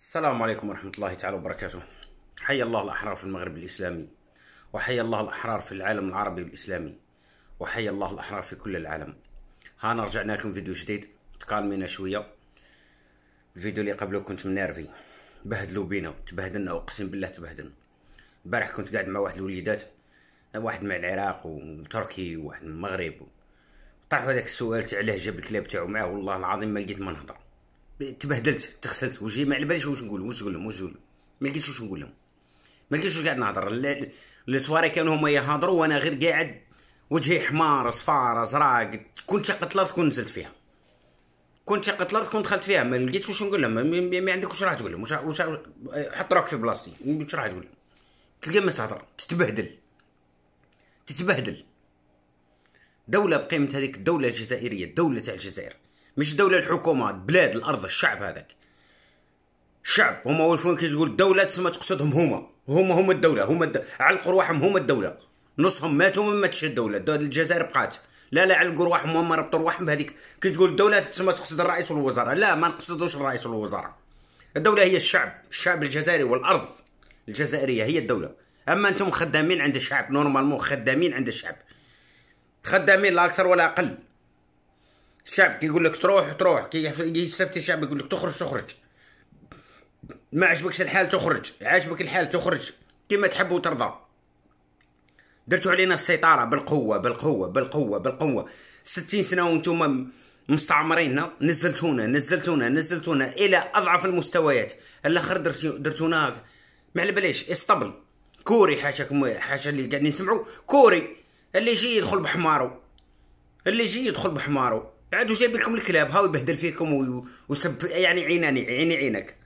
السلام عليكم ورحمة الله تعالى وبركاته حي الله الأحرار في المغرب الإسلامي وحي الله الأحرار في العالم العربي والإسلامي وحي الله الأحرار في كل العالم هانا رجعنا لكم فيديو جديد تكالمينا شوية الفيديو اللي قبله كنت منيرفي بهدلوا بينا تبهدلنا أقسم بالله تبهدلنا البارح كنت قاعد مع واحد الوليدات واحد من العراق وتركي وواحد من المغرب طرحوا هذاك السؤال تاع علاه جاب الكلاب تاعو معاه والله العظيم ما لقيت ما نهضر تبهدلت تخسلت وجهي ما على باليش واش نقول واش نقول لهم واش نقول ما لقيتش واش نقول لهم ما لقيتش واش قاعد نهضر لي سواري كانوا هما يهضروا وانا غير قاعد وجهي حمار صفار زراق كنت شقت الارض كنت نزلت فيها كنت شقت الارض كنت دخلت فيها ما لقيتش واش نقول لهم ما عندك واش راح تقول لهم واش حط روحك في بلاصتي واش راح تقول لهم تلقى ما تهضر تتبهدل تتبهدل دوله بقيمه هذيك الدوله الجزائريه الدوله تاع الجزائر مش الدوله الحكومه بلاد الارض الشعب هذاك الشعب هما ولفون كي تقول الدوله تسمى تقصدهم هما هما هما الدوله هما الد... علقوا رواحهم هما الدوله نصهم ماتوا ما ماتش الدوله الجزائر بقات لا لا علقوا رواحهم هما ربطوا رواحهم بهذيك كي تقول الدوله تسمى تقصد الرئيس والوزراء لا ما نقصدوش الرئيس والوزراء الدوله هي الشعب الشعب الجزائري والارض الجزائريه هي الدوله اما انتم خدامين عند الشعب نورمالمون خدامين عند الشعب خدامين لا اكثر ولا اقل الشعب كيقول لك تروح تروح كي يستفتي الشعب يقول لك تخرج تخرج ما عجبكش الحال تخرج عجبك الحال تخرج كما تحب وترضى درتو علينا السيطره بالقوه بالقوه بالقوه بالقوه ستين سنه وانتم مستعمرين نزلتونا نزلتونا نزلتونا الى اضعف المستويات الاخر درتونا ما على باليش اسطبل كوري حاشاك حاشا اللي قاعدين يسمعوا كوري اللي يجي يدخل بحمارو اللي يجي يدخل بحمارو عاد جايب لكم الكلاب هاو يبهدل فيكم ويسب يعني عيناني عيني عينك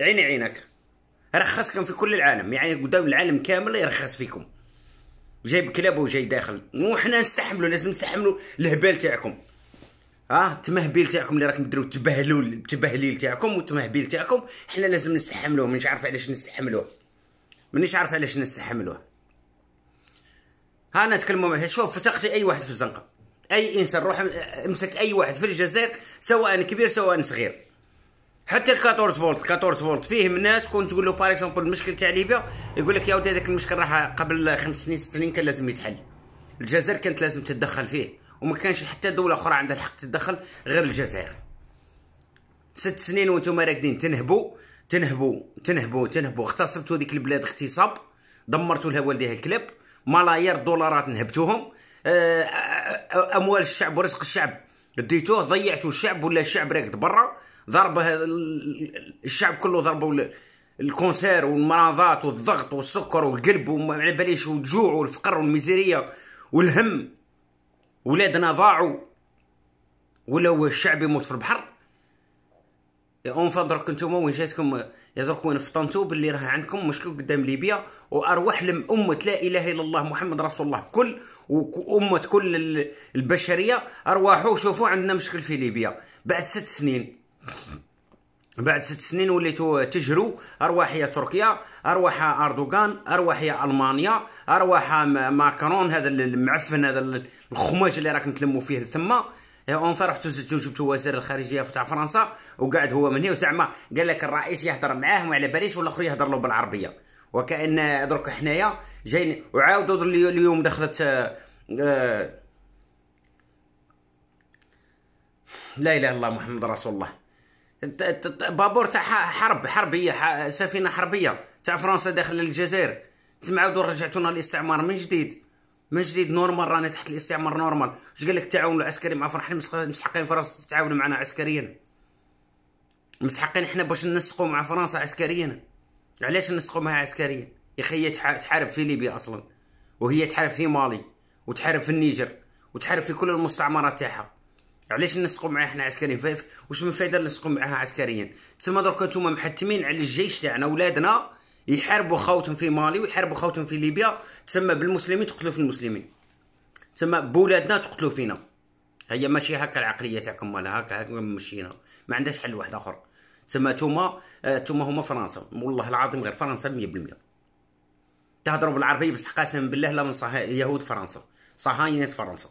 عيني عينك رخصكم في كل العالم يعني قدام العالم كامل يرخص فيكم جايب كلاب وجاي داخل مو حنا نستحملوا لازم نستحملوا الهبال تاعكم ها التمهبيل تاعكم اللي راكم ديروا تبهلوا التبهليل تاعكم والتمهبيل تاعكم حنا لازم نستحملوه مانيش عارف علاش نستحملوه مانيش عارف علاش نستحملوه ها نتكلموا شوف ثقتي اي واحد في الزنقه اي انسان روح امسك اي واحد في الجزائر سواء كبير سواء صغير حتى ال 14 فولت 14 فولت فيه الناس كون تقول له باغ اكزومبل المشكل تاع ليبيا يقول لك يا ودي هذاك المشكل راه قبل خمس سنين ست سنين كان لازم يتحل الجزائر كانت لازم تتدخل فيه وما كانش حتى دوله اخرى عندها الحق تتدخل غير الجزائر ست سنين وانتم راكدين تنهبوا تنهبوا تنهبوا تنهبوا اغتصبتوا هذيك البلاد اغتصاب دمرتوا لها والديها الكلاب ملايير الدولارات نهبتوهم آه، اموال الشعب ورزق الشعب ديتوه ضيعتوا الشعب ولا الشعب راكد برا ضرب الشعب كله ضربوا الكونسير والمناضات والضغط والسكر والقلب وما على باليش والجوع والفقر والميزيريه والهم ولادنا ضاعوا ولو الشعب يموت في البحر اون دروك نتوما وين جاتكم يا دروك وين فطنتو باللي راه عندكم مشكل قدام ليبيا وارواح لم امه لا اله الا الله محمد رسول الله كل وامه كل البشريه ارواحو شوفوا عندنا مشكل في ليبيا بعد ست سنين بعد ست سنين وليتو تجرو ارواح يا تركيا ارواح اردوغان ارواح يا المانيا ارواح ماكرون هذا المعفن هذا الخماج اللي راك تلموا فيه ثما إيه، اون فا رحتو زدتو جبتو وزير الخارجيه تاع فرنسا وقعد هو من هنا وزعما قال لك الرئيس يهضر معاه وعلى باليش والاخر يهضر له بالعربيه وكان درك حنايا جايين وعاودوا اليوم دخلت آه، آه، لا اله الا الله محمد رسول الله بابور تاع حرب حربيه سفينه حربيه تاع فرنسا داخل الجزائر تسمعوا عاودوا رجعتونا الاستعمار من جديد ما جديد نورمال رانا تحت الاستعمار نورمال اش قال لك التعاون العسكري مع فرحين مسحقين فرنسا تتعاون معنا عسكريا مسحقين حنا باش ننسقوا مع فرنسا عسكريا علاش ننسقوا معها عسكريا يا خي تحارب في ليبيا اصلا وهي تحارب في مالي وتحارب في النيجر وتحارب في كل المستعمرات تاعها علاش نسقوا معها حنا عسكريا واش من فايده نسقوا معها عسكريا تسمى درك نتوما محتمين على الجيش تاعنا ولادنا يحاربوا خوتهم في مالي ويحاربوا خوتهم في ليبيا تسمى بالمسلمين تقتلوا في المسلمين تسمى بولادنا تقتلوا فينا هي ماشي هكا العقليه تاعكم مالها هكا هكا مشينا ما عندهاش حل واحد اخر تسمى توما آه، توما هما فرنسا والله العظيم غير فرنسا 100% تهضروا بالعربيه بصح قسم بالله لا من صح... يهود فرنسا صهاينه فرنسا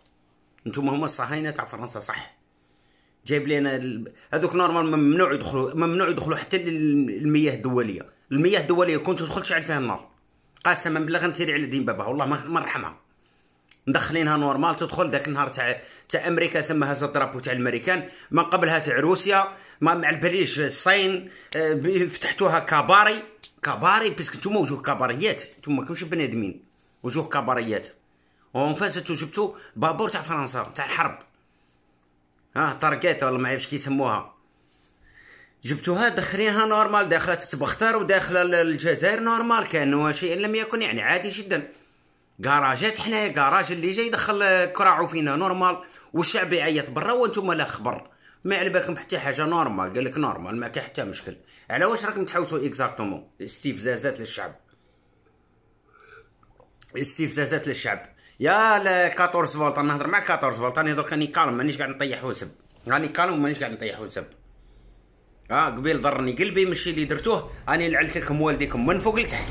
انتوما هما الصهاينه تاع فرنسا صح جايب لنا ال... هذوك نورمال ممنوع يدخلوا ممنوع يدخلوا حتى للمياه الدوليه المياه الدوليه كون تدخل تشعل فيها النار قاسما بالله غنتيري على دين بابا والله ما نرحمها مدخلينها نورمال تدخل ذاك النهار تاع تاع امريكا ثم هذا الدرابو تاع الامريكان من قبلها تاع روسيا ما مع البريش الصين آه، فتحتوها كباري كباري باسكو نتوما وجوه كباريات نتوما كمش بنادمين وجوه كباريات ومن فاتتو جبتو بابور تاع فرنسا تاع الحرب ها طرقات والله ما عرفتش كيسموها جبتوها دخلينها نورمال داخله تتبختر وداخله الجزائر نورمال كان شيء لم يكن يعني عادي جدا كراجات حنايا كراج اللي جاي يدخل كراعو فينا نورمال والشعب يعيط برا وانتم لا خبر ما على بالكم حتى حاجه نورمال قال لك نورمال ما كان حتى مشكل على واش راكم تحوسوا اكزاكتومون استفزازات للشعب استفزازات للشعب يا ل 14 فولت نهضر مع 14 فولت انا درك راني كالم مانيش قاعد نطيح وسب راني كالم مانيش قاعد نطيح وسب اه قبيل ضرني قلبي من الشيء اللي درتوه راني لعلت لكم والديكم من فوق لتحت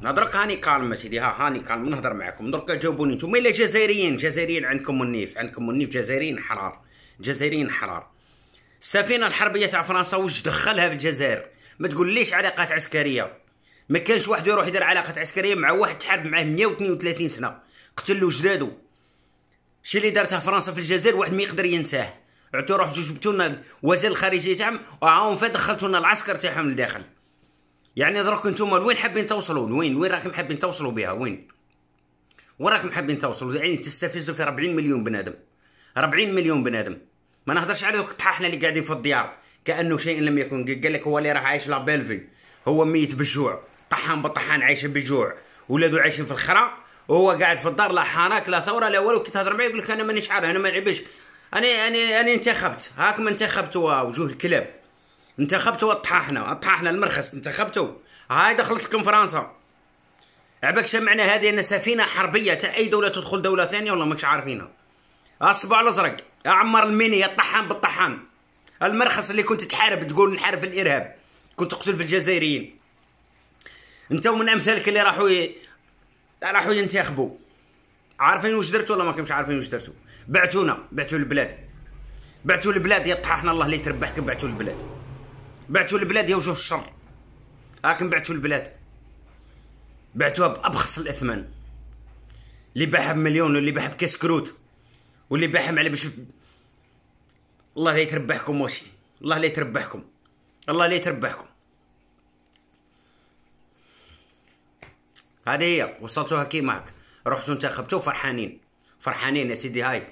نهضرك هاني كالم اسيدي ها هاني كالم نهضر معكم درك جاوبوني نتوما الا جزائريين جزائريين عندكم النيف عندكم النيف جزائريين حرار جزائريين حرار السفينه الحربيه تاع فرنسا واش دخلها في الجزائر ما تقوليش علاقات عسكريه ما كانش واحد يروح يدير علاقات عسكريه مع واحد تحارب معاه 132 سنه قتلوا جدادو الشيء اللي دارته فرنسا في الجزائر واحد ما يقدر ينساه عطيو روح جبتوا لنا وزير الخارجيه تاعهم وعاون فات دخلتوا لنا العسكر تاعهم لداخل يعني دروك نتوما لوين حابين توصلوا لوين وين راكم حابين توصلوا بها وين وين راكم حابين توصلوا يعني تستفزوا في 40 مليون بنادم 40 مليون بنادم ما نهضرش على دوك الطحاحنه اللي قاعدين في الديار كانه شيء لم يكن قال لك هو اللي راه عايش لا بيلفي هو ميت بالجوع طحان بطحان عايش بالجوع ولادو عايشين في الخرا وهو قاعد في الدار لا حناك لا ثوره لا والو كي تهضر معايا يقول لك انا مانيش عارف انا ما نعيبش انا انا انا انتخبت هاكم انتخبتوا وجوه الكلاب انتخبتوا الطحاحنا الطحاحنا المرخص انتخبتوا هاي دخلت لكم فرنسا عباك شمعنا هذه انا سفينه حربيه تاع اي دوله تدخل دوله ثانيه والله ماكش عارفينها الصبع الازرق اعمر الميني الطحان بالطحان المرخص اللي كنت تحارب تقول نحارب الارهاب كنت تقتل في الجزائريين انت من امثالك اللي راحوا ي... راحوا ينتخبوا عارفين واش درتوا ولا ما كنتش عارفين واش درتوا بعتونا بعتوا البلاد بعتوا البلاد يا طحنا الله اللي تربحكم بعتوا البلاد بعتوا البلاد يا وجوه الشر راكم بعتوا البلاد بعتوها بابخص الاثمان اللي باعها بمليون واللي باعها بكاس كروت واللي باعها على باش الله لا يتربحكم واش الله لا يتربحكم الله لا يتربحكم هذه هي وصلتوها كيما هاك رحتوا انتخبتوا فرحانين فرحانين يا سيدي هاي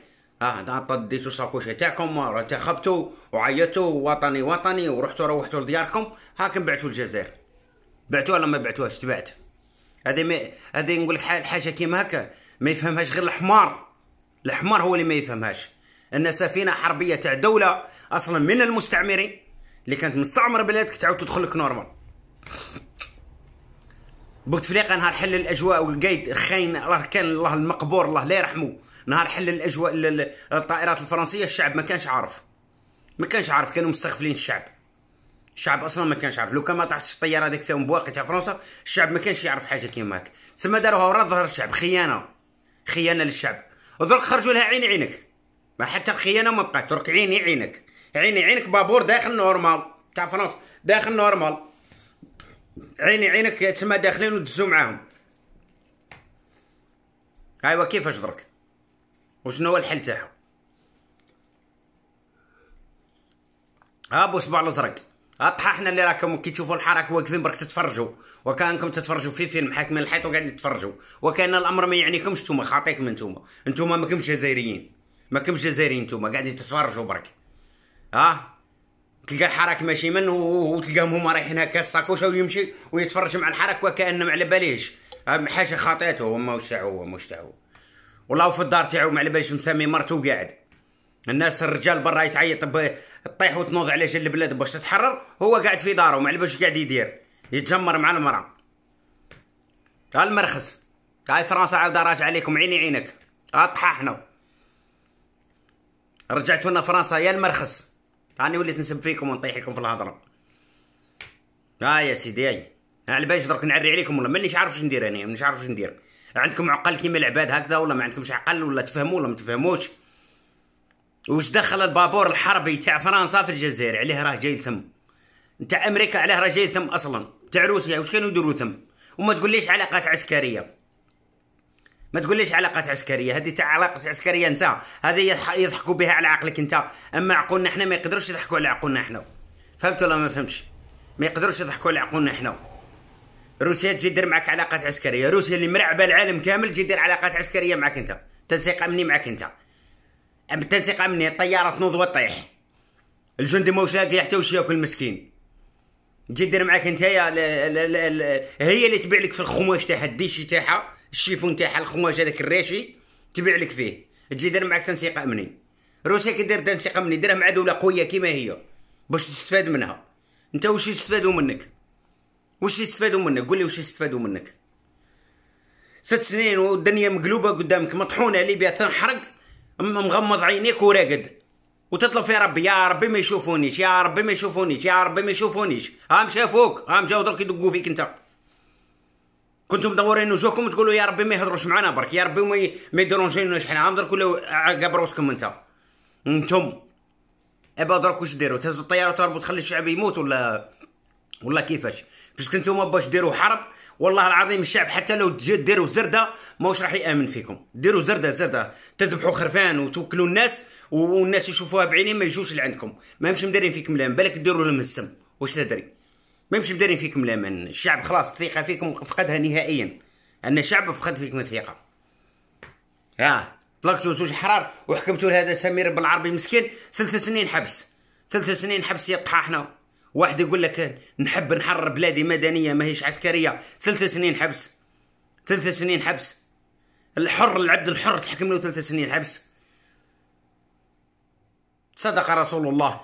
اه هضا ديتو الساكوشه تاعكم راه تخبتوا وعيطتوا وطني وطني ورحتوا روحتوا لدياركم هاك بعتوا الجزائر بعتوها ولا ما بعتوهاش تبعت هذه ما هذه نقول لك حاجه كيما هكا ما يفهمهاش غير الحمار الحمار هو اللي ما يفهمهاش ان سفينه حربيه تاع دوله اصلا من المستعمرين اللي كانت مستعمره بلادك تعاود تدخل لك نورمال بوتفليقه نهار حل الاجواء والقيد خاين راه كان الله المقبور الله لا يرحمه نهار حل الاجواء الطائرات الفرنسيه الشعب ما كانش عارف ما كانش عارف كانوا مستغفلين الشعب الشعب اصلا ما كانش عارف لو كان ما طاحتش الطياره هذيك فيهم بواقي تاع فرنسا الشعب ما كانش يعرف حاجه كيما هاك تسمى داروها ورا ظهر الشعب خيانه خيانه للشعب ودرك خرجوا لها عين عينك ما حتى الخيانه ما بقات درك عيني عينك عيني عينك بابور داخل نورمال تاع فرنسا داخل نورمال عيني عينك تسمى داخلين ودزوا معاهم ايوا كيفاش درك وشنو هو الحل تاعها ها بصبع الازرق ها حنا اللي راكم كي تشوفوا الحراك واقفين برك تتفرجوا وكانكم تتفرجوا في فيلم حاكم الحيط وقاعدين تتفرجوا وكان الامر ما يعنيكمش نتوما خاطيكم نتوما نتوما ما كمش جزائريين ما كمش جزائريين نتوما قاعدين تتفرجوا برك ها آه؟ تلقى الحراك ماشي من وتلقاهم هما رايحين هكا الساكوشه ويمشي ويتفرج مع الحراك وكانهم على باليش حاجه خاطئته هو ماهوش تاعو هو ماهوش تاعو والله في الدار تاعو ما على باليش مسامي مرته وقاعد الناس الرجال برا يتعيط طيح وتنوض على جل البلاد باش تتحرر هو قاعد في داره ما على باليش قاعد يدير يتجمر مع المراه تاع المرخص تاع فرنسا عاود راجع عليكم عيني عينك اطححنا رجعتونا لنا فرنسا يا المرخص راني وليت نسب فيكم ونطيح لكم في الهضره ها آه يا سيدي هاي على باليش درك نعري عليكم والله مانيش عارف شنو ندير انا مانيش عارف شنو ندير عندكم عقل كيما العباد هكذا ولا ما عندكمش عقل ولا تفهموا ولا ما تفهموش واش دخل البابور الحربي تاع فرنسا في الجزائر عليه راه جاي ثم نتاع امريكا عليه راه جاي ثم اصلا تاع روسيا واش كانوا يديروا ثم وما تقوليش علاقات عسكريه ما تقوليش علاقات عسكريه هذه تاع علاقات عسكريه انت هذه يضحكوا بها على عقلك انت اما عقولنا احنا ما يقدروش يضحكوا على عقولنا احنا فهمت ولا ما فهمتش ما يقدروش يضحكوا على عقولنا احنا روسيا تجي دير معك علاقات عسكريه روسيا اللي مرعبه العالم كامل تجي دير علاقات عسكريه معك انت تنسيق امني معك انت ام تنسيق امني الطياره تنوض وتطيح الجندي موش لاقي حتى وش ياكل مسكين تجي دير معك انت يا هي اللي تبيع لك في الخماش تاعها الديشي تاعها الشيفون تاعها الخماش هذاك الريشي تبيع لك فيه تجي دير معك تنسيق امني روسيا كي دير تنسيق امني ديرها مع دوله قويه كيما هي باش تستفاد منها انت واش يستفادوا منك واش يستفادوا منك قول لي واش يستفادوا منك ست سنين والدنيا مقلوبه قدامك مطحونه علي بها تنحرق مغمض عينيك وراقد وتطلب في ربي يا ربي ما يشوفونيش يا ربي ما يشوفونيش يا ربي ما يشوفونيش هام شافوك هام جاو درك يدقوا فيك انت كنتم مدورين وجوهكم تقولوا يا ربي ما يهضروش معنا برك يا ربي ما يديرونجينوش حنا عام درك ولا عقاب روسكم انت انتم ابا درك واش ديروا تهزوا الطياره تهربوا تخلي الشعب يموت ولا والله كيفاش باش كنتوما باش ديروا حرب والله العظيم الشعب حتى لو ديروا زرده ماهوش راح يامن فيكم ديروا زرده زرده تذبحوا خرفان وتوكلوا الناس والناس يشوفوها بعينين ما يجوش لعندكم ما مدارين فيكم لا بالك ديروا لهم السم واش تدري ما مدارين فيكم الامان الشعب خلاص الثقه فيكم فقدها نهائيا ان الشعب فقد فيكم الثقه ها طلقتوا زوج حرار وحكمتوا لهذا سمير بالعربي مسكين ثلاث سنين حبس ثلاث سنين حبس يطححنا واحد يقول لك نحب نحرر بلادي مدنيه ماهيش عسكريه ثلاث سنين حبس ثلاث سنين حبس الحر العبد الحر تحكم له ثلاث سنين حبس صدق رسول الله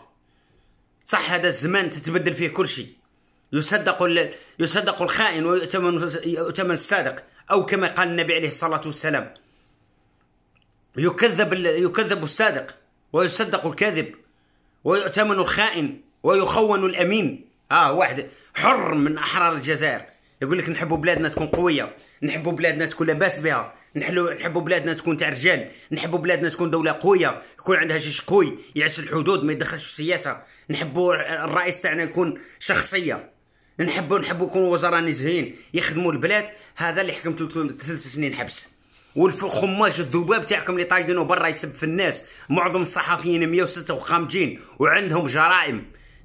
صح هذا الزمان تتبدل فيه كل شيء يصدق يصدق الخائن ويؤتمن يؤتمن الصادق او كما قال النبي عليه الصلاه والسلام يكذب يكذب الصادق ويصدق الكاذب ويؤتمن الخائن ويخون الامين اه واحد حر من احرار الجزائر يقول لك نحبوا بلادنا تكون قويه نحبوا بلادنا تكون لاباس بها نحلو نحبوا بلادنا تكون تاع رجال نحبوا بلادنا تكون دوله قويه يكون عندها جيش قوي يعس الحدود ما يدخلش في السياسه نحبوا الرئيس تاعنا يكون شخصيه نحبوا نحبوا يكونوا وزراء نزهين يخدموا البلاد هذا اللي حكمت لكم ثلاث سنين حبس والخماج الذباب تاعكم اللي طايقينه برا يسب في الناس معظم الصحفيين 106 وخامجين وعندهم جرائم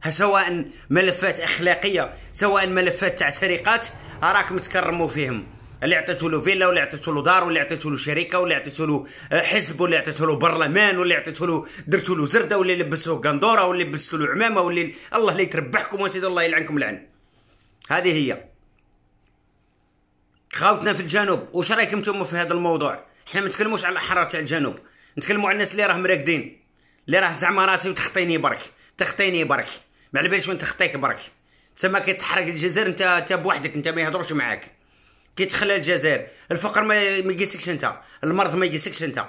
سواء ملفات اخلاقيه سواء ملفات تاع سرقات راك تكرموا فيهم اللي عطيتو له فيلا واللي عطيتو له دار واللي عطيتو له شركه واللي عطيتو له آه، حزب واللي عطيتو له برلمان واللي عطيتو له درتو له زرده واللي لبسوه قندوره واللي لبستو له عمامه واللي الله لا يتربحكم وسيد الله يلعنكم العن هذه هي خاوتنا في الجنوب واش رايكم نتوما في هذا الموضوع حنا ما نتكلموش على الحراره تاع الجنوب نتكلموا على الناس اللي راهم راكدين اللي راه زعما راسي وتخطيني برك تخطيني برك ما على باليش وانت خطيك برك تسمى تحرق الجزائر انت انت بوحدك انت ما يهضروش معاك كيتخلى الجزائر الفقر ما يقيسكش انت المرض ما يقيسكش انت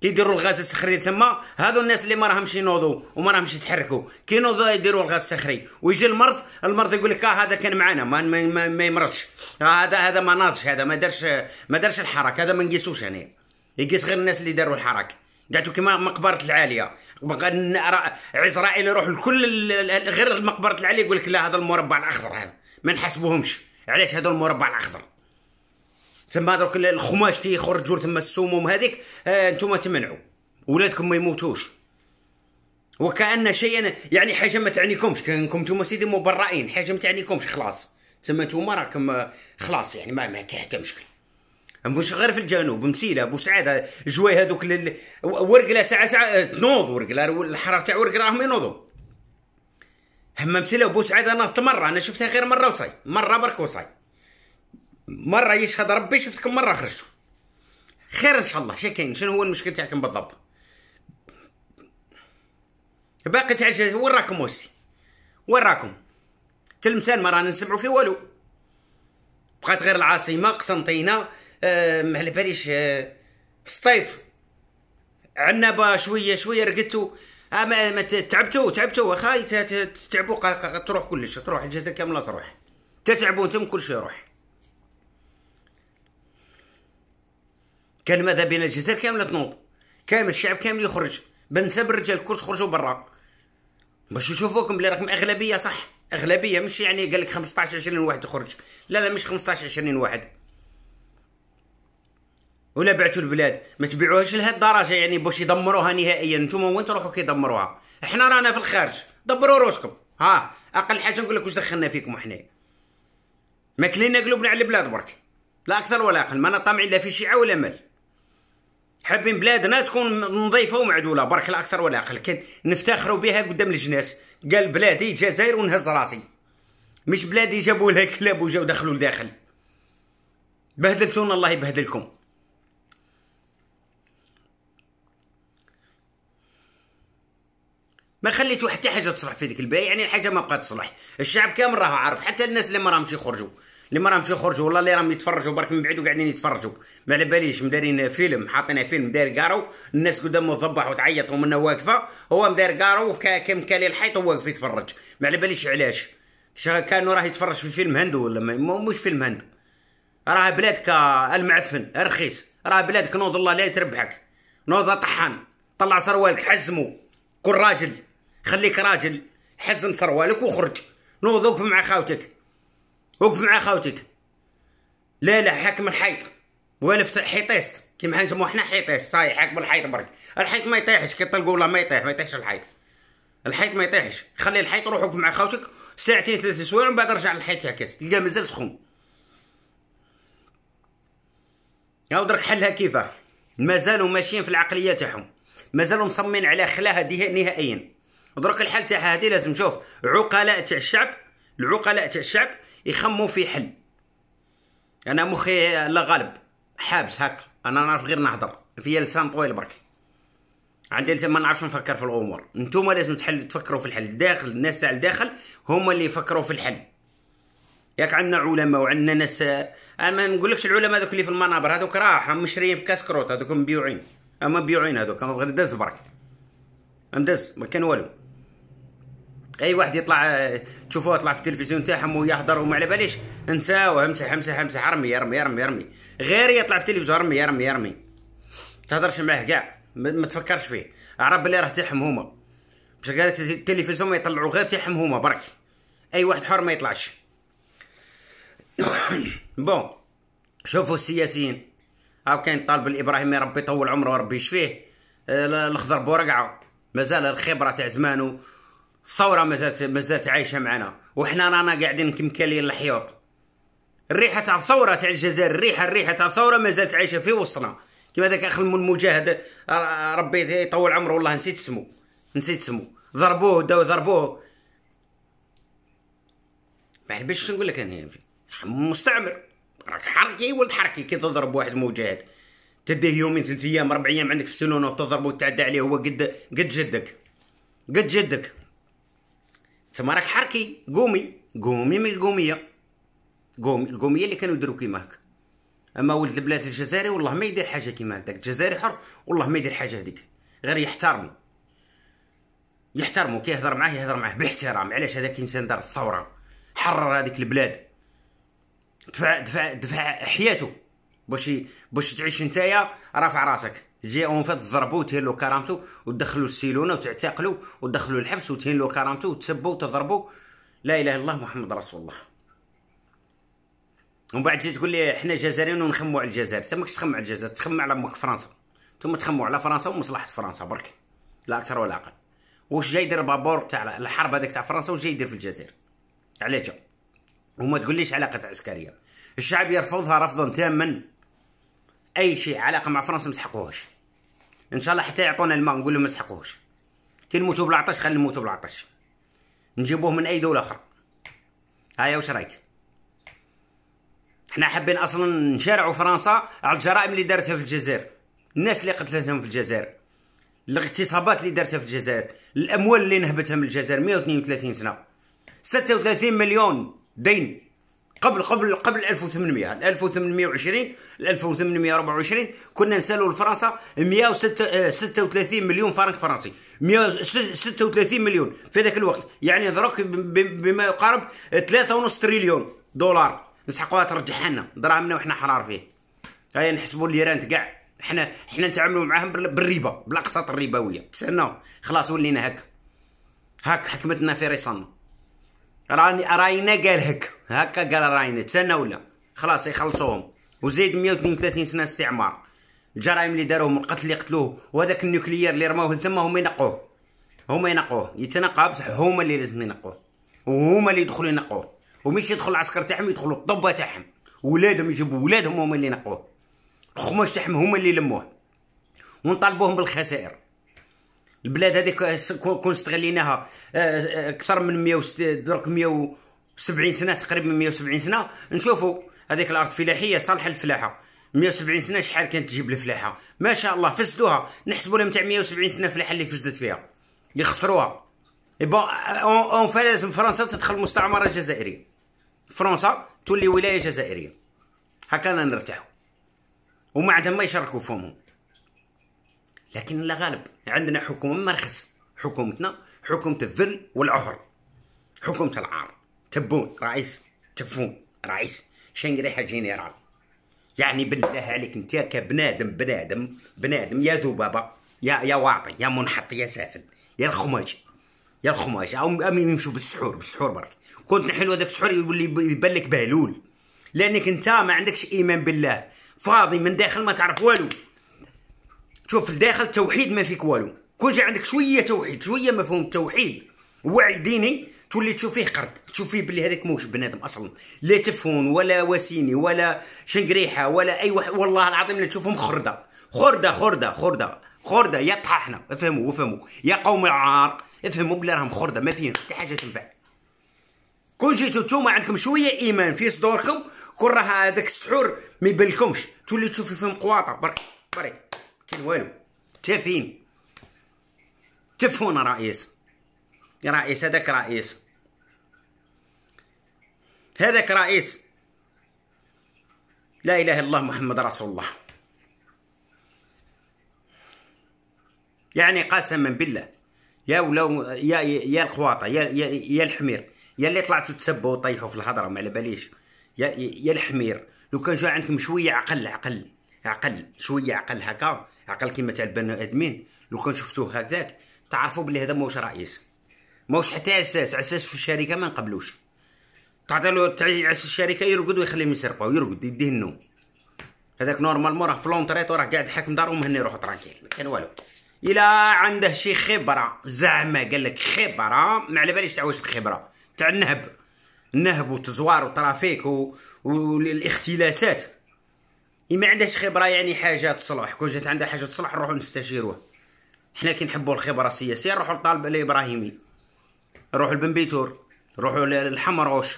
كيديروا الغاز السخري تما هادو الناس اللي ما راهمش ينوضوا وما راهمش يتحركوا كينوضوا يديروا الغاز السخري ويجي المرض المرض يقول لك آه، هذا كان معنا ما, ما, ما يمرضش آه، هذا هذا ما ناضش هذا ما دارش ما دارش الحراك هذا ما نقيسوش يعني يقيس غير الناس اللي داروا الحراك قالت كيما مقبره العاليه عزرائيل يروح لكل غير مقبره العاليه يقول لك لا هذا المربع الاخضر هذا ما نحسبوهمش علاش هذا المربع الاخضر تما هذوك الخماش اللي يخرجوا تما السموم هذيك آه انتم تمنعوا ولادكم ما يموتوش وكان شيئا يعني حاجه ما تعنيكمش كانكم انتم سيدي مبرئين حاجه ما تعنيكمش خلاص تما انتم راكم آه، خلاص يعني ما ما حتى مشكل مش غير في الجنوب مسيله بوسعاده جوي هذوك ورقله ساعه ساعه تنوض ورقله الحراره تاع ورقله راهم ينوضوا هما مسيله بوسعاده ناضت مره انا شفتها غير مره وصاي مره برك وصاي مره يشهد ربي شفتكم مره خرجتوا خير ان شاء الله شنو كاين شنو هو المشكل تاعكم بالضبط باقي تعجز وين راكم وسي وين راكم تلمسان ما رانا نسمعوا في والو بقات غير العاصمه قسنطينه ما على باليش أه، تصطيف عنبه شويه شويه رقدتو أه، ما, ما تعبتو تعبتو واخا تتعبوا تروح كلش تروح الجزائر كامله تروح تتعبوا انتم كلشي يروح كان ماذا بين الجزائر كامله تنوض كامل الشعب كامل يخرج بنسب الرجال الكل تخرجوا برا باش يشوفوكم بلي راكم اغلبيه صح اغلبيه مش يعني قال لك 15 20 واحد يخرج لا لا مش 15 20 واحد ولا بعتوا البلاد ما تبيعوهاش الدرجه يعني باش يدمروها نهائيا نتوما وين تروحوا كيدمروها احنا رانا في الخارج دبروا روسكم ها اقل حاجه نقول لك واش دخلنا فيكم حنايا كلينا قلوبنا على البلاد برك لا اكثر ولا اقل ما طامعين لا في شيعه ولا مال حابين بلادنا تكون نظيفه ومعدوله برك لا اكثر ولا اقل كان نفتخروا بها قدام الجناس قال بلادي جزائر ونهز راسي مش بلادي جابوا لها كلاب وجاو دخلوا لداخل بهدلتونا الله يبهدلكم ما خليتو حتى حاجه تصلح في ديك البلاد يعني الحاجه ما بقات تصلح الشعب كامل راه عارف حتى الناس اللي ما راهمش يخرجوا اللي ما راهمش يخرجوا والله اللي راهم يتفرجوا برك من بعيد وقاعدين يتفرجوا ما على باليش مدارين فيلم حاطينه فيلم داير كارو الناس قدامه تضبح وتعيط ومنه واقفه هو مدار كارو كمكالي الحيط وواقف يتفرج ما على باليش علاش كانوا راه يتفرج في فيلم هندو ولا مش فيلم هندو راه بلادك المعفن رخيص راه بلادك نوض الله لا تربحك نوض طحان طلع سروالك حزمو كل راجل خليك راجل حزم سروالك وخرج نوض وقف مع خاوتك وقف مع خاوتك لا لا حاكم الحيط ولا حيطيس كيما حنسمو حنا حيطيست صاي حاكم الحيط برك الحيط ما يطيحش كي تلقوا ما يطيح ما يطيحش الحيط الحيط ما يطيحش خلي الحيط روح وقف مع خاوتك ساعتين ثلاثة سوايع ومن بعد رجع للحيط تعكس تلقاه مازال سخون هاو درك حلها كيفاه مازالوا ماشيين في العقليه تاعهم مازالوا مصممين على خلاها نهائيا درك الحل تاع هذه لازم نشوف عقلاء تاع الشعب العقلاء تاع الشعب يخموا في حل انا مخي لا غالب حابس هكا انا نعرف غير نهضر في لسان طويل برك عندي لسان ما نعرفش نفكر في الامور نتوما لازم تحل تفكروا في الحل الداخل الناس تاع الداخل هما اللي يفكروا في الحل ياك عندنا علماء وعندنا ناس انا ما نقولكش العلماء هذوك اللي في المنابر هذوك راه مشريين بكاسكروت هذوك مبيوعين اما مبيوعين هذوك بغيت ندز برك ندز ما كان والو اي واحد يطلع آه، تشوفوه يطلع في التلفزيون تاعهم ويهضر وما على باليش انساو امسح امسح امسح ارمي ارمي ارمي ارمي غير يطلع في التلفزيون ارمي ارمي ارمي تهضرش معاه كاع ما تفكرش فيه عرف بلي راه تاعهم هما باش قالك التلفزيون ما يطلعوا غير تاعهم هما برك اي واحد حر ما يطلعش بون شوفوا السياسيين هاو كاين طالب الابراهيمي ربي يطول عمره وربي يشفيه آه، الخضر بورقعه مازال الخبره تاع زمانه الثوره مازالت مازالت عايشه معنا وحنا رانا قاعدين كمكالين الحيوط الريحه تاع الثوره تاع الجزائر الريحه الريحه تاع الثوره مازالت عايشه في وسطنا كيما ذاك اخ المجاهد آه، ربي يطول عمره والله نسيت اسمه نسيت اسمه ضربوه داو ضربوه ما باش نقول لك انا مستعمر راك حركي ولد حركي كي تضرب واحد مجاهد تديه يومين ثلاث ايام اربع ايام عندك في السنونه وتضربه وتعدى عليه هو قد قد جدك قد جدك راك حركي قومي قومي من القوميه قومي القوميه اللي كانوا يديروا كيما هكا اما ولد البلاد الجزائري والله ما يدير حاجه كيما هذاك الجزائري حر والله ما يدير حاجه هذيك غير يحترمو يحترمو كي يهضر معاه يهضر معاه باحترام علاش هذاك انسان دار الثوره حرر هذيك البلاد دفع دفع دفع حياته باش باش تعيش نتايا رافع راسك جي اون فات ضربوه وتهلو كرامته ودخلوا السيلونه وتعتقلوا ودخلوا الحبس وتهلو كرامته وتسبوا وتضربوا لا اله الا الله محمد رسول الله ومن بعد تجي تقول لي حنا جزائريين ونخموا على الجزائر انت ماكش تخمم على الجزائر تخمم على امك فرنسا ثم تخموا على فرنسا ومصلحه فرنسا برك لا اكثر ولا اقل واش جاي يدير بابور تاع الحرب هذيك تاع فرنسا واش جاي يدير في الجزائر على جا وما تقوليش علاقه عسكريه الشعب يرفضها رفضا تاما اي شيء علاقه مع فرنسا مسحقوهاش ان شاء الله حتى يعطونا الماء نقول لهم ما تسحقوهش كي نموتوا بالعطش خلينا نموتوا بالعطش نجيبوه من اي دوله اخرى هيا واش رايك حنا حابين اصلا نشارعوا فرنسا على الجرائم اللي دارتها في الجزائر الناس اللي قتلتهم في الجزائر الاغتصابات اللي دارتها في الجزائر الاموال اللي نهبتها من الجزائر 132 سنه 36 مليون دين قبل قبل قبل 1800 1820 1824 كنا نسالوا لفرنسا 136 آه، مليون فرنك فرنسي 136 مليون في ذاك الوقت يعني دروك بما يقارب 3.5 تريليون دولار نسحقوها ترجعها لنا دراهمنا وحنا حرار فيه هيا نحسبوا الليران كاع حنا حنا نتعاملوا معاهم بالربا بالاقساط الربويه تسناو خلاص ولينا هكا هاك حكمتنا في ريصنا راني راينا قال هكا هكا قال راينا تسنى ولا خلاص يخلصوهم وزيد 132 سنه استعمار الجرائم اللي داروهم القتل اللي قتلوه وهذاك النوكليير اللي رماوه ثم هما ينقوه هما ينقوه يتنقى بصح هما اللي لازم ينقوه وهما اللي يدخلوا ينقوه ومش يدخل العسكر تاعهم يدخلوا الطبه تاعهم ولادهم يجيبوا ولادهم هما اللي ينقوه الخماش تاعهم هما اللي يلموه ونطالبوهم بالخسائر البلاد هذيك كون استغليناها آه، آه، اكثر من 100 درك 170 سنه تقريبا 170 سنه نشوفوا هذيك الارض فلاحيه صالحه للفلاحه 170 سنه شحال كانت تجيب الفلاحه ما شاء الله فسدوها نحسبوا لهم تاع 170 سنه فلاحه اللي فسدت فيها يخسروها اي بون اون فلازم فرنسا تدخل مستعمره جزائريه فرنسا تولي ولايه جزائريه هكا نرتاح وما عندهم ما يشاركوا فيهم لكن لا غالب عندنا حكومه مرخص حكومتنا حكومه الذل والعهر حكومه العار تبون رئيس تفون رئيس شنقريحه جنرال يعني بالله عليك انت كبنادم بنادم بنادم يا ذبابه يا يا واطي يا منحط يا سافل يا الخماج يا الخماج او يمشوا بالسحور بالسحور برك كنت نحلو هذاك السحور يولي يبان لك بهلول لانك انت ما عندكش ايمان بالله فاضي من داخل ما تعرف والو شوف في الداخل التوحيد ما فيك والو كون جا عندك شويه توحيد شويه مفهوم التوحيد وعي ديني تولي تشوف فيه قرد تشوف فيه بلي هذاك موش بنادم اصلا لا تفون ولا وسيني ولا شنقريحه ولا اي واحد والله العظيم لا تشوفهم خرده خرده خرده خرده خرده يا طحاحنا افهموا افهموا يا قوم العار افهموا بلي راهم خرده ما فيهم حتى حاجه تنفع كون جيتو نتوما عندكم شويه ايمان في صدوركم كون راه هذاك السحور ما يبانلكمش تولي تشوف فيهم قواطه برك برك كاين والو تافين تفون رئيس رئيس هذاك رئيس هذاك رئيس لا اله الا الله محمد رسول الله يعني قسما بالله يا ولو يا يا القواطع يا يا, يا الحمير يا اللي طلعتوا تسبوا وطيحوا في الهضره ما على باليش يا يا الحمير لو كان جا عندكم شويه عقل عقل عقل شويه عقل هكا عقل كيما تاع البني ادمين لو كان شفتوه هكذاك تعرفوا بلي هذا ماهوش رئيس ماهوش حتى عساس عساس في الشركه ما نقبلوش تعطيلو تاع تعيس الشركه يرقد ويخليهم يسرقوا يرقد يديه النوم هذاك نورمالمون راه في لونطريط وراه قاعد حاكم دارو ومهني روحو ترانكيل ما كان والو الا عنده شي خبره زعما قال لك خبره ما على باليش تاع واش الخبره تاع النهب النهب وتزوار وترافيك و... والاختلاسات ما عندهاش خبره يعني حاجه تصلح كون جات عندها حاجه تصلح نروحو نستشيروه حنا كي نحبو الخبره السياسيه نروحو لطالب الابراهيمي نروحو بيتور نروحو للحمروش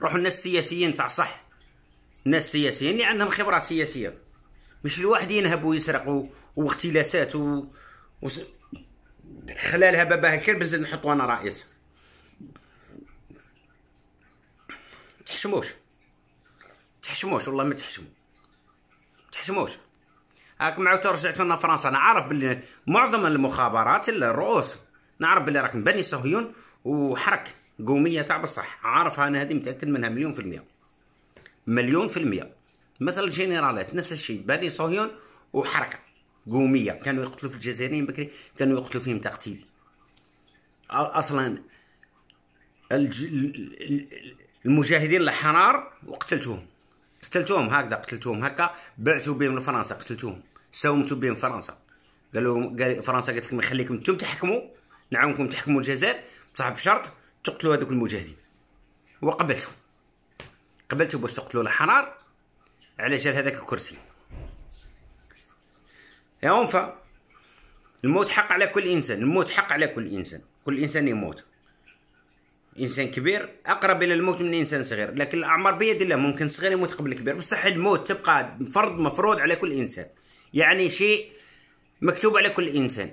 نروحو للناس السياسيين تاع صح الناس السياسيين اللي عندهم خبره سياسيه مش الواحد ينهب ويسرق و... واختلاسات و... و... خلالها بابا هكا بنزيد نحطو انا رئيس تحشموش تحشموش والله ما تحشموا تحشموش هاكم عاوتاني رجعتو لنا فرنسا انا عارف باللي معظم المخابرات الرؤوس نعرف باللي راكم بني صهيون وحركه قوميه تاع بصح عارفها انا هذه متاكد منها مليون في المية مليون في المية مثل الجنرالات نفس الشيء بني صهيون وحركه قوميه كانوا يقتلوا في الجزائريين بكري كانوا يقتلوا فيهم تقتيل اصلا المجاهدين الحرار وقتلتهم قتلتوهم هكذا قتلتوهم هكا بعتوا بهم لفرنسا قتلتوهم ساومتوا بهم فرنسا قالوا قال فرنسا قالت لكم نخليكم انتم تحكموا نعاونكم تحكموا الجزائر بصح بشرط تقتلوا هذوك المجاهدين وقبلتوا قبلتوا باش تقتلوا الحرار على جال هذاك الكرسي يا انفا الموت حق على كل انسان الموت حق على كل انسان كل انسان يموت انسان كبير اقرب الى الموت من انسان صغير لكن الاعمار بيد الله ممكن صغير يموت قبل كبير بصح الموت تبقى فرض مفروض على كل انسان يعني شيء مكتوب على كل انسان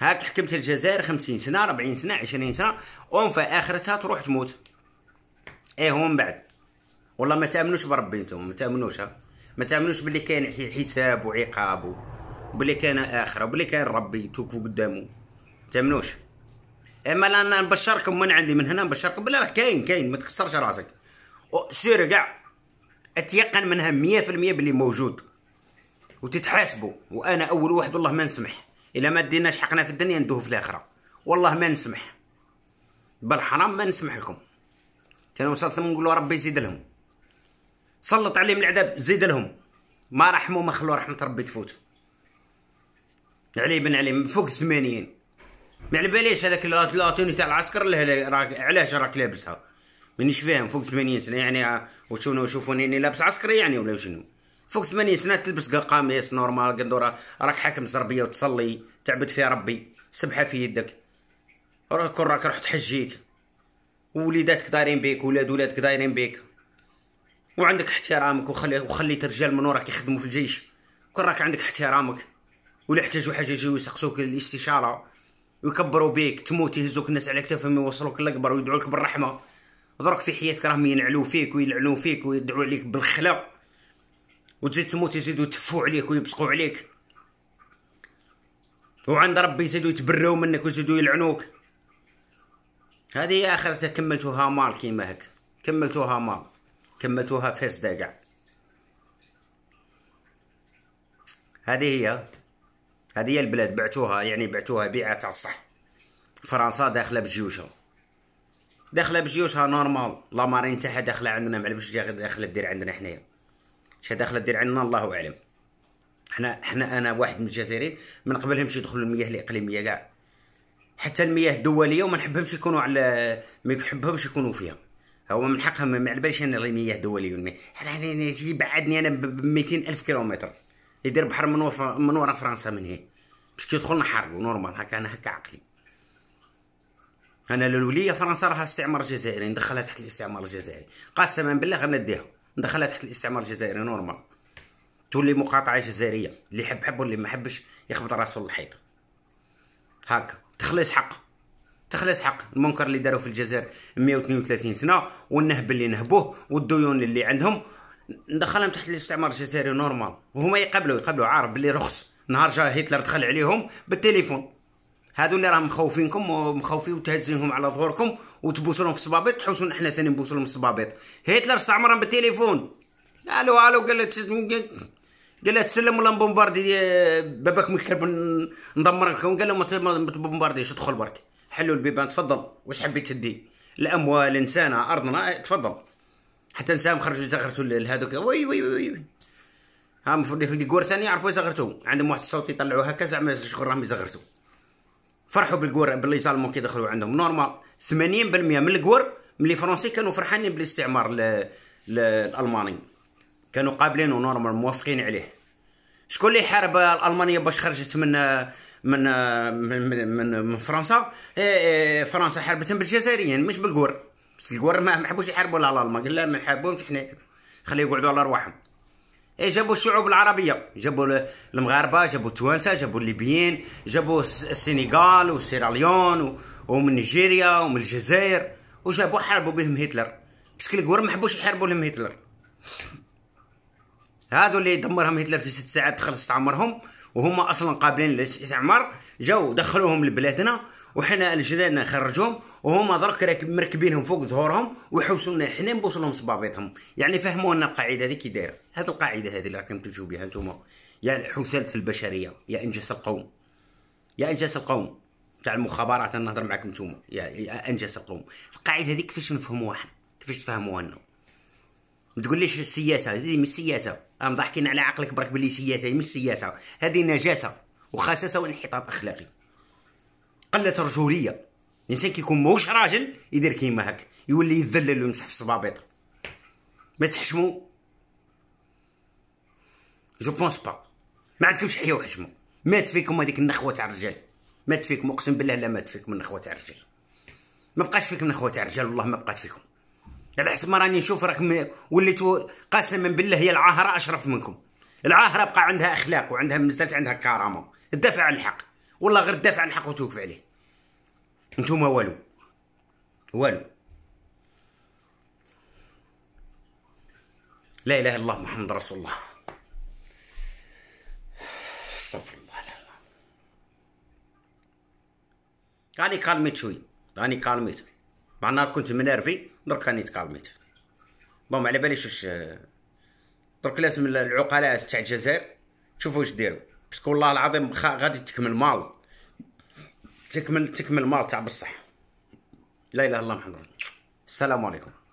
هاك حكمت الجزائر 50 سنه 40 سنه 20 سنه اون في اخرتها تروح تموت ايه هو من بعد والله ما تامنوش بربي نتوما ما تامنوش ها ما تامنوش باللي كاين حساب وعقاب وباللي كاين اخره وباللي كاين ربي توقفوا قدامه تامنوش اما إيه، انا نبشركم من عندي من هنا نبشركم بالله كاين كاين ما تكسرش راسك سير كاع اتيقن منها 100% بلي موجود وتتحاسبوا وانا اول واحد والله ما نسمح الا ما ديناش حقنا في الدنيا ندوه في الاخره والله ما نسمح بالحرام ما نسمح لكم كان وصلت نقولوا ربي يزيد لهم سلط عليهم العذاب زيد لهم ما رحموا ما خلوا رحمه ربي تفوت علي بن علي من فوق الثمانين ما على يعني باليش هذاك اللاتوني تاع العسكر اللي علاش راك لابسها مانيش فاهم فوق 80 سنه يعني آه، وشوفوني وشوفوني اني لابس عسكري يعني ولا شنو فوق 80 سنه تلبس قميص نورمال قندوره راك حاكم زربيه وتصلي تعبد في ربي سبحه في يدك راك راك رحت حجيت ووليداتك دايرين بيك ولاد ولادك دايرين بيك وعندك احترامك وخلي وخليت رجال من وراك يخدموا في الجيش كون راك عندك احترامك ولا احتاجوا حاجه يجيو يسقسوك الاستشاره ويكبروا بيك تموت يهزوك الناس على كتافهم يوصلوك لكبر ويدعوا لك بالرحمه درك في حياتك راهم ينعلو فيك ويلعنو فيك ويدعوا عليك بالخلا وتزيد تموت يزيدو يتفو عليك ويبصقوا عليك وعند ربي يزيدو يتبروا منك ويزيدوا يلعنوك هذه هي اخر كملتوها مال كيما هك كملتوها مال كملتوها فاسده كاع هذه هي هذه البلاد بعتوها يعني بعتوها بيعة تاع الصح فرنسا داخله بجيوشها داخله بجيوشها نورمال لا مارين تاعها داخله عندنا مع باش داخله دير عندنا حنايا اش داخله دير عندنا الله اعلم حنا حنا انا واحد من الجزائريين ما نقبلهمش يدخلوا المياه الاقليميه كاع حتى المياه الدوليه وما نحبهمش يكونوا على ما نحبهمش يكونوا فيها هو من حقهم ما على باليش انا المياه الدوليه حنا بعدني انا ب 200 الف كيلومتر يدير بحر من وف... من ورا فرنسا من هي باش كي يدخل نحارقو نورمال هكا انا هكا عقلي انا الوليه فرنسا راها استعمار جزائري ندخلها تحت الاستعمار الجزائري قسما بالله غنديها ندخلها تحت الاستعمار الجزائري نورمال تولي مقاطعه جزائريه اللي يحب حب واللي ما يحبش يخبط راسو للحيط هاكا تخلص حق تخلص حق المنكر اللي داروا في الجزائر 132 سنه والنهب اللي نهبوه والديون اللي عندهم ندخلهم تحت الاستعمار الجزائري نورمال وهما يقبلوا يقبلوا عارف بلي رخص نهار جا هتلر دخل عليهم بالتليفون هادو اللي راهم مخوفينكم ومخوفين وتهزينهم على ظهوركم وتبوسوا لهم في الصبابيط تحوسوا احنا ثاني نبوسوا لهم في الصبابيط هتلر استعمرهم بالتليفون الو الو قال له قال له تسلم ولا نبومباردي باباك من الكلب ندمر لكم قال له ما تبومبارديش ادخل برك حلوا البيبان تفضل واش حبيت تدي الاموال انسانه ارضنا إيه، تفضل حتى نساهم خرجوا زغرتوا لهذوك وي وي وي ها المفروض في الكور ثاني يعرفوا يزغرتوا عندهم واحد الصوت يطلعوا هكا زعما شكون راهم يزغرتوا فرحوا بالكور باللي زالمون دخلوا عندهم نورمال 80% من الكور من لي فرونسي كانوا فرحانين بالاستعمار الالماني كانوا قابلين ونورمال موافقين عليه شكون اللي حارب المانيا باش خرجت من من من من, من فرنسا إيه، إيه، فرنسا حاربتهم بالجزائريين مش بالكور بس الكوار ما حبوش يحاربوا الهلال قال لا ما نحاربوهمش حنا خليه يقعدوا على رواحهم اي جابوا الشعوب العربيه جابوا المغاربه جابوا التوانسه جابوا الليبيين جابوا السنغال وسيراليون ومن نيجيريا ومن الجزائر وجابوا حاربوا بهم هتلر بس الكوار ما حبوش يحاربوا لهم هتلر هادو اللي دمرهم هتلر في ست ساعات دخل استعمرهم وهم اصلا قابلين للاستعمار جاو دخلوهم لبلادنا وحنا الجدادنا خرجوهم وهما درك مركبينهم فوق ظهورهم ويحوسونا حنا نبوصلهم صبابيطهم يعني فهموا ان القاعده هذه كي دايره هذه القاعده هذه اللي راكم تمشوا بها نتوما يا يعني حثاله البشريه يا انجاس القوم يا انجاس القوم تاع المخابرات انا نهضر معكم نتوما يا انجاس القوم القاعده هذه كيفاش نفهموها حنا كيفاش تفهموها لنا ما تقوليش السياسه هذه مش سياسه راهم ضحكين على عقلك برك بلي سياسه مش سياسه هذه نجاسه وخساسه وانحطاط اخلاقي قله رجوليه الانسان كيكون ماهوش راجل يدير كيما هاك يولي يذلل ويمسح في الصبابيط ما تحشموا جو بونس با ما عندكمش حيا وحشموا مات فيكم هذيك النخوه تاع الرجال مات فيكم اقسم بالله لا مات فيكم النخوه تاع الرجال ما بقاش فيكم النخوه تاع الرجال والله ما بقات فيكم على حسب ما راني نشوف راكم وليتوا قسما بالله هي العاهره اشرف منكم العاهره بقى عندها اخلاق وعندها مازالت عندها كرامه تدافع عن الحق والله غير تدافع عن الحق وتوقف عليه نتوما والو والو لا اله الا الله محمد رسول الله استغفر الله راني كالميت شوي راني كالميت مع النهار كنت منرفي درك راني تكالميت بون على باليش واش درك لازم العقلاء تاع الجزائر تشوفوا واش ديروا باسكو والله العظيم غادي تكمل مالو تكمل تكمل مال تاع بصح لا اله الا الله محمد السلام عليكم